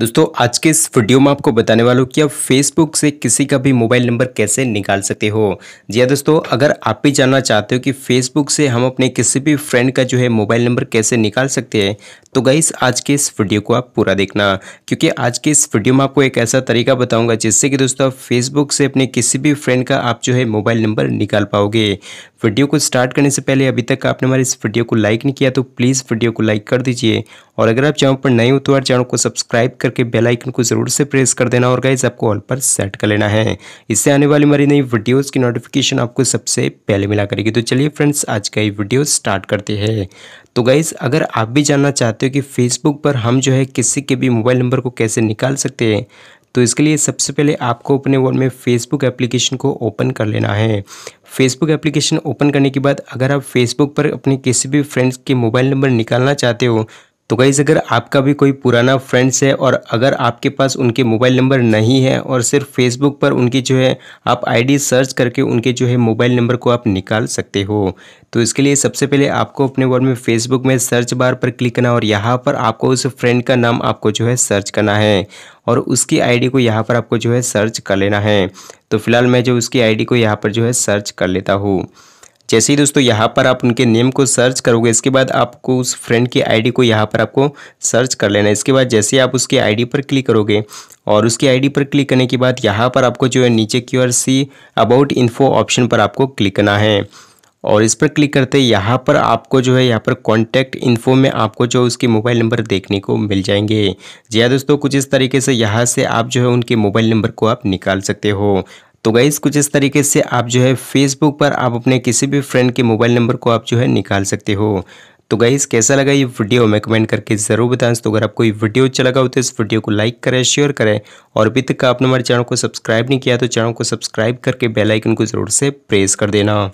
दोस्तों आज के इस वीडियो में आपको बताने वाला हूँ कि आप फेसबुक से किसी का भी मोबाइल नंबर कैसे निकाल सकते हो जी हाँ दोस्तों अगर आप भी जानना चाहते हो कि फेसबुक से हम अपने किसी भी फ्रेंड का जो है मोबाइल नंबर कैसे निकाल सकते हैं तो गई आज के इस वीडियो को आप पूरा देखना क्योंकि आज के इस वीडियो में आपको एक ऐसा तरीका बताऊँगा जिससे कि दोस्तों आप फेसबुक से अपने किसी भी फ्रेंड का आप जो है मोबाइल नंबर निकाल पाओगे वीडियो को स्टार्ट करने से पहले अभी तक आपने हमारे इस वीडियो को लाइक नहीं किया तो प्लीज़ वीडियो को लाइक कर दीजिए और अगर आप चैनल पर नए हो तो यार चैनल को सब्सक्राइब करके बेल आइकन को ज़रूर से प्रेस कर देना और गाइज आपको ऑल पर सेट कर लेना है इससे आने वाली हमारी नई वीडियोस की नोटिफिकेशन आपको सबसे पहले मिला करेगी तो चलिए फ्रेंड्स आज का ये वीडियो स्टार्ट करते हैं तो गाइज़ अगर आप भी जानना चाहते हो कि फेसबुक पर हम जो है किसी के भी मोबाइल नंबर को कैसे निकाल सकते हैं तो इसके लिए सबसे पहले आपको अपने फ़ोन में फेसबुक एप्लीकेशन को ओपन कर लेना है फेसबुक एप्लीकेशन ओपन करने के बाद अगर आप फेसबुक पर अपने किसी भी फ्रेंड्स के मोबाइल नंबर निकालना चाहते हो तो गाइज़ अगर आपका भी कोई पुराना फ्रेंड्स है और अगर आपके पास उनके मोबाइल नंबर नहीं है और सिर्फ फेसबुक पर उनकी जो है आप आईडी सर्च करके उनके जो है मोबाइल नंबर को आप निकाल सकते हो तो इसके लिए सबसे पहले आपको अपने वर्ड में फेसबुक में सर्च बार पर क्लिक करना और यहाँ पर आपको उस फ्रेंड का नाम आपको जो है सर्च करना है और उसकी आईडी को यहाँ पर आपको जो है सर्च कर लेना है तो फिलहाल मैं जो उसकी आईडी को यहाँ पर जो है सर्च कर लेता हूँ जैसे ही दोस्तों यहाँ पर आप उनके नेम को सर्च करोगे इसके बाद आपको उस फ्रेंड की आईडी को यहाँ पर आपको सर्च कर लेना है इसके बाद जैसे आप उसकी आईडी पर क्लिक करोगे और उसकी आईडी पर क्लिक करने के बाद यहाँ पर आपको जो है नीचे की ओर सी अबाउट इन्फो ऑप्शन पर आपको क्लिक करना है और इस पर क्लिक करते हैं यहाँ पर आपको जो है यहाँ पर कॉन्टैक्ट इन्फो में आपको जो उसके मोबाइल नंबर देखने को मिल जाएंगे जी हाँ दोस्तों कुछ इस तरीके से यहाँ से आप जो है उनके मोबाइल नंबर को आप निकाल सकते हो तो गाइस कुछ इस तरीके से आप जो है फेसबुक पर आप अपने किसी भी फ्रेंड के मोबाइल नंबर को आप जो है निकाल सकते हो तो गाइस कैसा लगा ये वीडियो मैं कमेंट करके ज़रूर बताएं तो अगर आपको ये वीडियो अच्छा लगा हो तो इस वीडियो को लाइक करें शेयर करें और अभी तक आपने हमारे चैनल को सब्सक्राइब नहीं किया तो चैनल को सब्सक्राइब करके बेलाइकन को ज़रूर से प्रेस कर देना